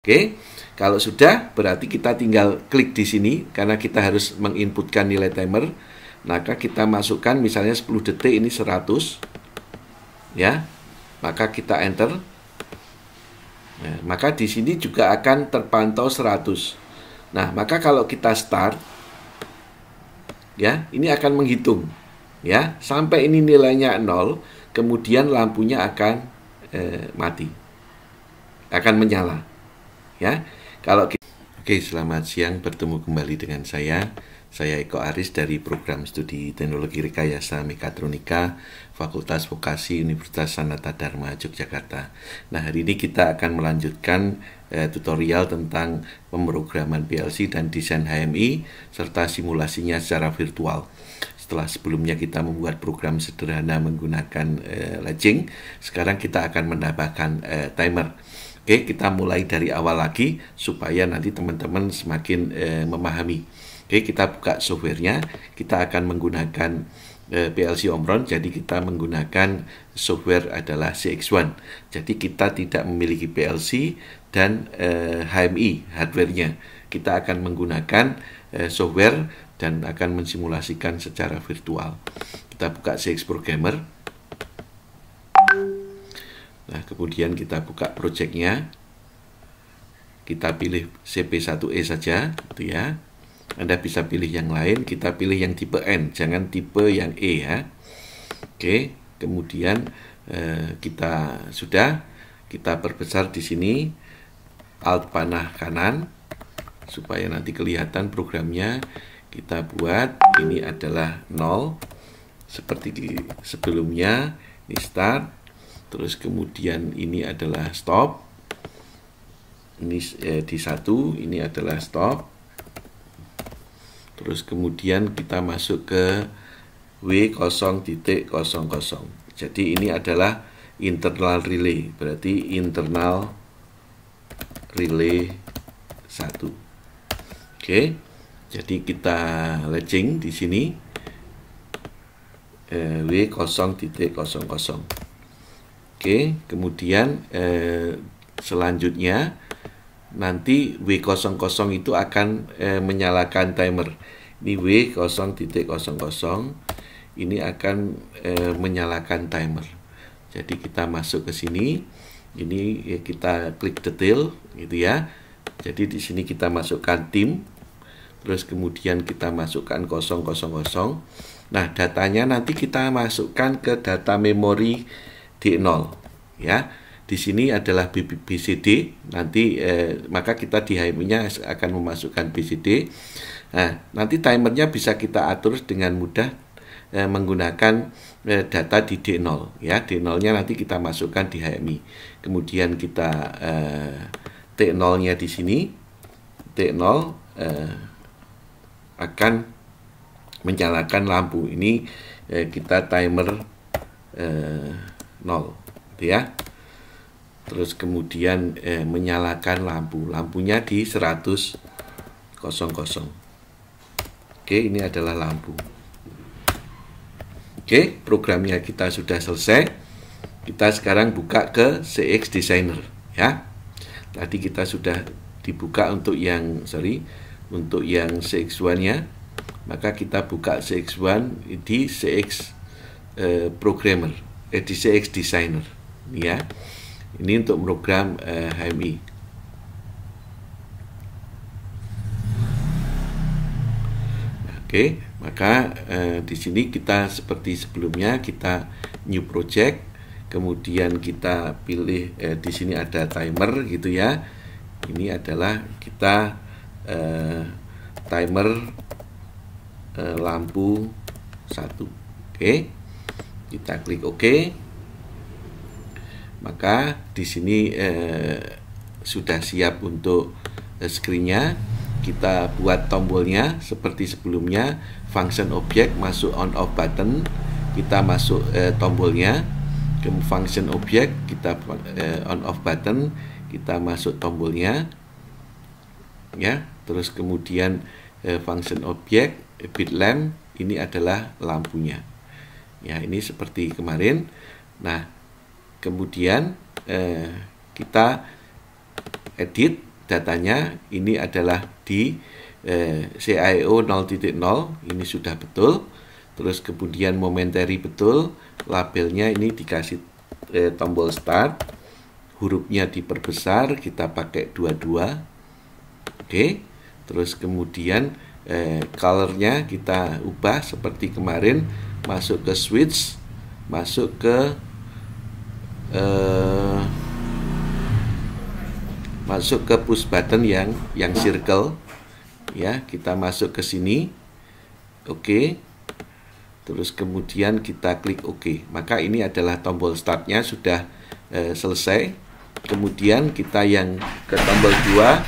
Oke, kalau sudah berarti kita tinggal klik di sini karena kita harus menginputkan nilai timer. Maka kita masukkan misalnya 10 detik ini 100. Ya. Maka kita enter. Nah, maka di sini juga akan terpantau 100. Nah, maka kalau kita start ya, ini akan menghitung ya sampai ini nilainya 0, kemudian lampunya akan eh, mati. Akan menyala ya. Kalau kita... Oke, selamat siang bertemu kembali dengan saya. Saya Eko Aris dari program studi Teknologi Rekayasa Mekatronika Fakultas Vokasi Universitas Sanata Dharma Yogyakarta. Nah, hari ini kita akan melanjutkan eh, tutorial tentang pemrograman PLC dan desain HMI serta simulasinya secara virtual. Setelah sebelumnya kita membuat program sederhana menggunakan eh, sekarang kita akan menambahkan eh, timer. Oke, kita mulai dari awal lagi supaya nanti teman-teman semakin eh, memahami. Oke, kita buka softwarenya. Kita akan menggunakan eh, PLC Omron, jadi kita menggunakan software adalah CX1. Jadi kita tidak memiliki PLC dan eh, HMI hardwarenya. Kita akan menggunakan eh, software dan akan mensimulasikan secara virtual. Kita buka CX Programmer. Nah, kemudian kita buka projectnya. Kita pilih CP1E saja, gitu ya. Anda bisa pilih yang lain, kita pilih yang tipe N, jangan tipe yang E ya. Oke, kemudian eh, kita sudah kita perbesar di sini alt panah kanan supaya nanti kelihatan programnya kita buat ini adalah 0 seperti di sebelumnya ini start terus kemudian ini adalah stop ini eh, di satu ini adalah stop terus kemudian kita masuk ke W0.00 jadi ini adalah internal relay berarti internal relay 1 oke jadi kita latching di sini eh, W0.00 Oke, kemudian eh, selanjutnya nanti W00 itu akan eh, menyalakan timer. Ini W0.00 ini akan eh, menyalakan timer. Jadi kita masuk ke sini. Ini ya, kita klik detail gitu ya. Jadi di sini kita masukkan tim terus kemudian kita masukkan 000. Nah, datanya nanti kita masukkan ke data memori D0 ya. Di sini adalah BCD nanti eh, maka kita di HMI-nya akan memasukkan BCD. Nah, nanti timernya bisa kita atur dengan mudah eh, menggunakan eh, data di D0 ya. D0-nya nanti kita masukkan di HMI. Kemudian kita eh, T0-nya di sini T0 eh, akan menyalakan lampu. Ini eh, kita timer eh, nol gitu ya terus kemudian eh, menyalakan lampu lampunya di 100 kosong kosong oke ini adalah lampu oke programnya kita sudah selesai kita sekarang buka ke CX Designer ya tadi kita sudah dibuka untuk yang sorry untuk yang CX1 nya maka kita buka CX1 di CX eh, Programmer EDCX eh, Designer ya ini untuk program eh, HMI oke maka eh, di sini kita seperti sebelumnya kita new project kemudian kita pilih eh, di sini ada timer gitu ya ini adalah kita eh, timer eh, lampu satu oke okay kita klik OK maka di sini eh, sudah siap untuk eh, screennya kita buat tombolnya seperti sebelumnya function object masuk on off button kita masuk eh, tombolnya ke function object kita eh, on off button kita masuk tombolnya ya terus kemudian eh, function object eh, bit lamp ini adalah lampunya ya ini seperti kemarin nah kemudian eh, kita edit datanya ini adalah di eh, CIO 0.0 ini sudah betul terus kemudian momentary betul labelnya ini dikasih eh, tombol start hurufnya diperbesar kita pakai dua-dua oke terus kemudian eh, colornya kita ubah seperti kemarin masuk ke switch masuk ke uh, masuk ke push button yang yang circle ya kita masuk ke sini oke okay. terus kemudian kita klik oke okay. maka ini adalah tombol startnya sudah uh, selesai kemudian kita yang ke tombol dua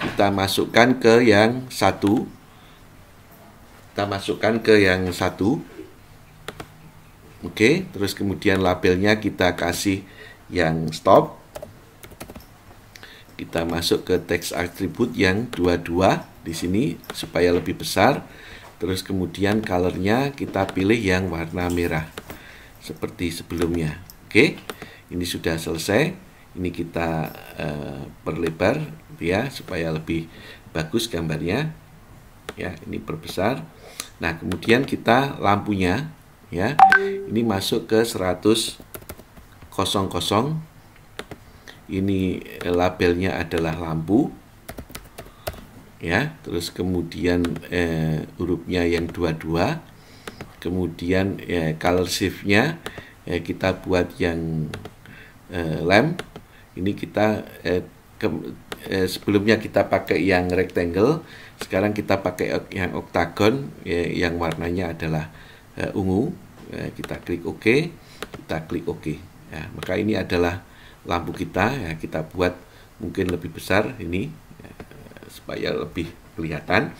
kita masukkan ke yang satu kita masukkan ke yang satu Oke, okay, terus kemudian labelnya kita kasih yang stop. Kita masuk ke text atribut yang dua dua di sini supaya lebih besar. Terus kemudian colornya kita pilih yang warna merah seperti sebelumnya. Oke, okay, ini sudah selesai. Ini kita uh, perlebar ya supaya lebih bagus gambarnya. Ya, ini perbesar. Nah, kemudian kita lampunya ya ini masuk ke 100 kosong kosong ini eh, labelnya adalah lampu ya terus kemudian eh, hurufnya yang dua-dua kemudian eh, color shiftnya eh, kita buat yang eh, lem ini kita eh, ke, eh, sebelumnya kita pakai yang rectangle sekarang kita pakai yang oktagon eh, yang warnanya adalah eh, ungu ya, kita klik OK kita klik OK ya, maka ini adalah lampu kita ya kita buat mungkin lebih besar ini ya, supaya lebih kelihatan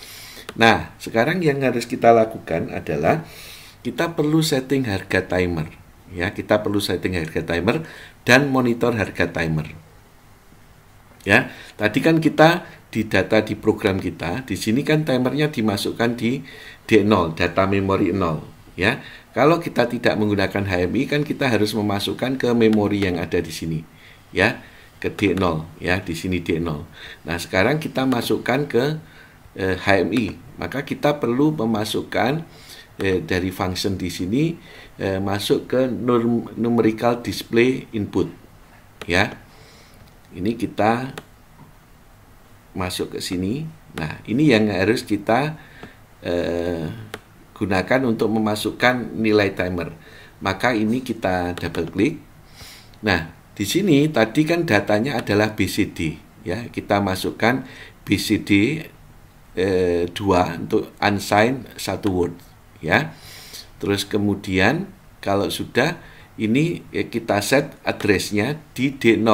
nah sekarang yang harus kita lakukan adalah kita perlu setting harga timer ya kita perlu setting harga timer dan monitor harga timer ya tadi kan kita di data di program kita di sini kan timernya dimasukkan di D0 data memori 0 ya kalau kita tidak menggunakan HMI kan kita harus memasukkan ke memori yang ada di sini. Ya, ke D0 ya, di sini D0. Nah, sekarang kita masukkan ke eh, HMI. Maka kita perlu memasukkan eh, dari function di sini eh, masuk ke numerical display input. Ya. Ini kita masuk ke sini. Nah, ini yang harus kita eh, gunakan untuk memasukkan nilai timer. Maka ini kita double klik. Nah, di sini tadi kan datanya adalah BCD ya. Kita masukkan BCD eh, 2 untuk unsigned satu word ya. Terus kemudian kalau sudah ini eh, kita set addressnya di D0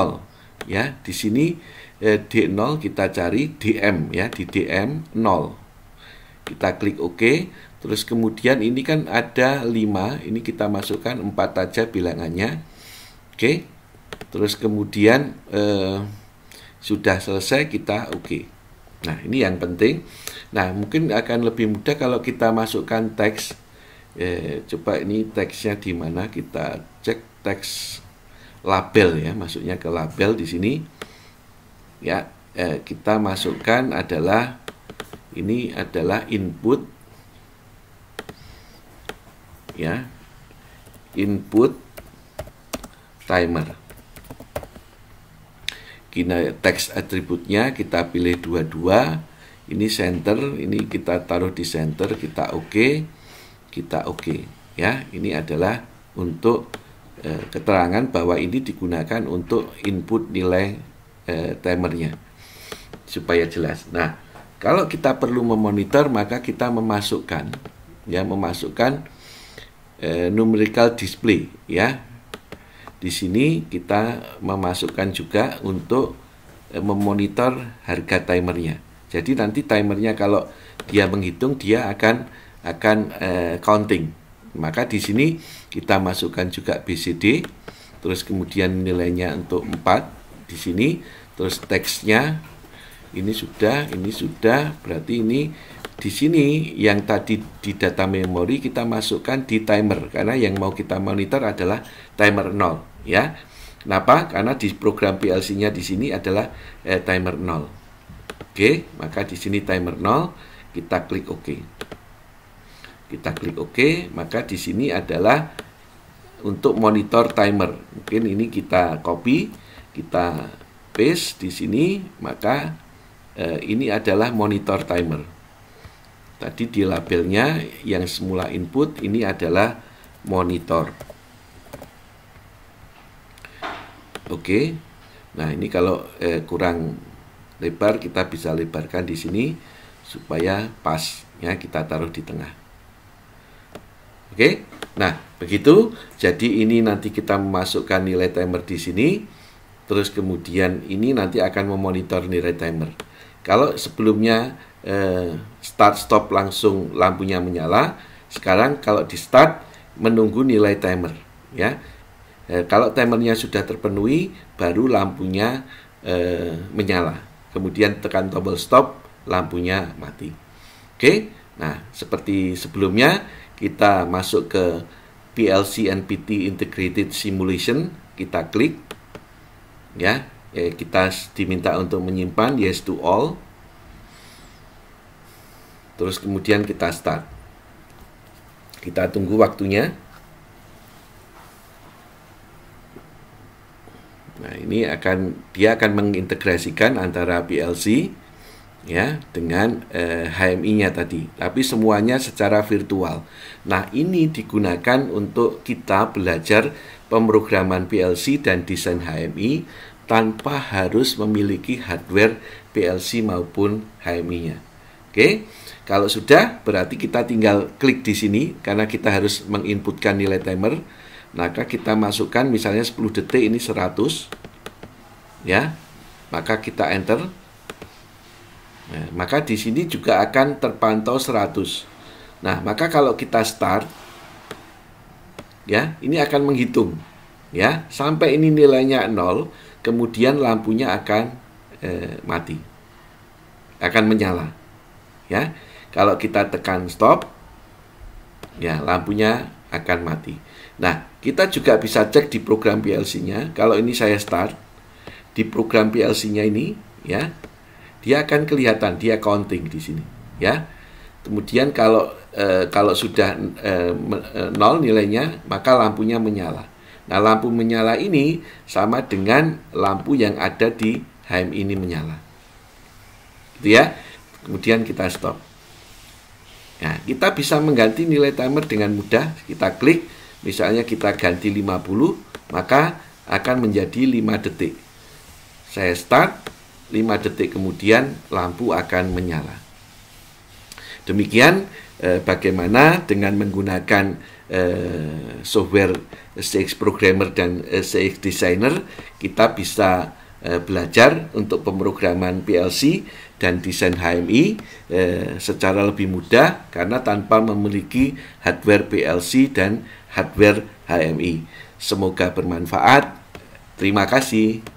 ya. Di sini eh, D0 kita cari DM ya di DM 0. Kita klik OK, Terus kemudian ini kan ada 5, ini kita masukkan 4 aja bilangannya. Oke. Okay. Terus kemudian eh, sudah selesai kita oke. Okay. Nah, ini yang penting. Nah, mungkin akan lebih mudah kalau kita masukkan teks eh, coba ini teksnya di mana kita cek teks label ya, masuknya ke label di sini. Ya, eh, kita masukkan adalah ini adalah input ya input timer kita teks atributnya kita pilih dua-dua ini center ini kita taruh di center kita oke okay, kita oke okay, ya ini adalah untuk e, keterangan bahwa ini digunakan untuk input nilai e, timernya supaya jelas nah kalau kita perlu memonitor maka kita memasukkan ya memasukkan eh, numerical display ya. Di sini kita memasukkan juga untuk eh, memonitor harga timernya. Jadi nanti timernya kalau dia menghitung dia akan akan eh, counting. Maka di sini kita masukkan juga BCD terus kemudian nilainya untuk 4 di sini terus teksnya ini sudah ini sudah berarti ini di sini yang tadi di data memori kita masukkan di timer karena yang mau kita monitor adalah timer 0 ya. Kenapa? Karena di program PLC-nya di sini adalah eh, timer 0. Oke, maka di sini timer 0 kita klik OK. Kita klik OK, maka di sini adalah untuk monitor timer. Mungkin ini kita copy, kita paste di sini, maka eh, ini adalah monitor timer. Tadi di labelnya yang semula input ini adalah monitor. Oke. Nah, ini kalau eh, kurang lebar kita bisa lebarkan di sini supaya pasnya kita taruh di tengah. Oke. Nah, begitu. Jadi ini nanti kita memasukkan nilai timer di sini. Terus kemudian ini nanti akan memonitor nilai timer. Kalau sebelumnya eh, start stop langsung lampunya menyala. Sekarang kalau di start menunggu nilai timer ya. Eh, kalau timernya sudah terpenuhi baru lampunya eh, menyala. Kemudian tekan tombol stop, lampunya mati. Oke. Nah, seperti sebelumnya kita masuk ke PLC NPT Integrated Simulation, kita klik ya, eh, kita diminta untuk menyimpan yes to all. Terus kemudian kita start. Kita tunggu waktunya. Nah, ini akan dia akan mengintegrasikan antara PLC ya dengan eh, HMI-nya tadi, tapi semuanya secara virtual. Nah, ini digunakan untuk kita belajar pemrograman PLC dan desain HMI tanpa harus memiliki hardware PLC maupun HMI-nya. Oke. Okay? Kalau sudah, berarti kita tinggal klik di sini karena kita harus menginputkan nilai timer. Maka kita masukkan misalnya 10 detik ini 100. Ya. Maka kita enter. Nah, maka di sini juga akan terpantau 100. Nah, maka kalau kita start ya, ini akan menghitung ya, sampai ini nilainya 0, kemudian lampunya akan eh, mati. Akan menyala. Ya. Kalau kita tekan stop, ya lampunya akan mati. Nah, kita juga bisa cek di program PLC-nya. Kalau ini saya start, di program PLC-nya ini, ya, dia akan kelihatan, dia counting di sini, ya. Kemudian kalau e, kalau sudah e, nol nilainya, maka lampunya menyala. Nah, lampu menyala ini sama dengan lampu yang ada di HM ini menyala. Gitu ya. Kemudian kita stop. Nah, kita bisa mengganti nilai timer dengan mudah. Kita klik, misalnya kita ganti 50, maka akan menjadi 5 detik. Saya start, 5 detik kemudian lampu akan menyala. Demikian eh, bagaimana dengan menggunakan eh, software eh, CX Programmer dan eh, CX Designer, kita bisa Eh, belajar untuk pemrograman PLC dan desain HMI eh, secara lebih mudah karena tanpa memiliki hardware PLC dan hardware HMI. Semoga bermanfaat. Terima kasih.